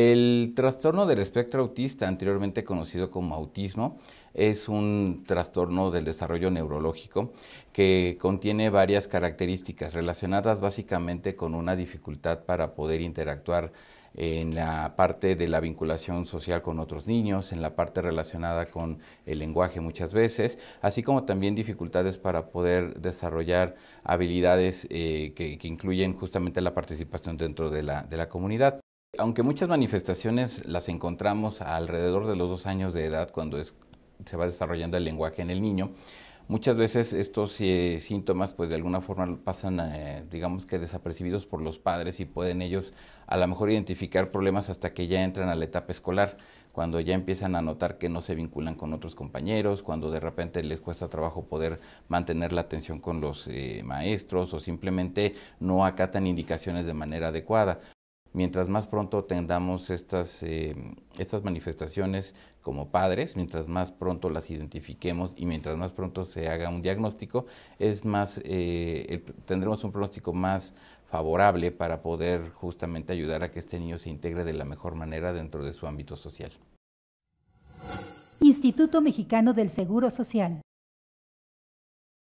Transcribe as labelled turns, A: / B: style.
A: El trastorno del espectro autista, anteriormente conocido como autismo, es un trastorno del desarrollo neurológico que contiene varias características relacionadas básicamente con una dificultad para poder interactuar en la parte de la vinculación social con otros niños, en la parte relacionada con el lenguaje muchas veces, así como también dificultades para poder desarrollar habilidades eh, que, incluyen justamente la participación dentro de la comunidad aunque muchas manifestaciones las encontramos alrededor de los dos años de edad, cuando se va desarrollando el lenguaje en el niño, muchas veces estos eh, síntomas pues de alguna forma pasan eh, digamos que desapercibidos por los padres y pueden ellos a lo mejor identificar problemas hasta que ya entran a la etapa escolar cuando ya empiezan a notar que no se vinculan con otros compañeros, cuando de repente les cuesta trabajo poder mantener la atención con los eh, maestros o simplemente no acatan indicaciones de manera adecuada. Mientras más pronto tengamos eh, estas, manifestaciones como padres, mientras más pronto las identifiquemos y mientras más pronto se haga un diagnóstico, eh, tendremos un pronóstico más favorable para poder justamente ayudar a que este niño se integre de la mejor manera dentro de su ámbito social.
B: Instituto Mexicano del Seguro Social.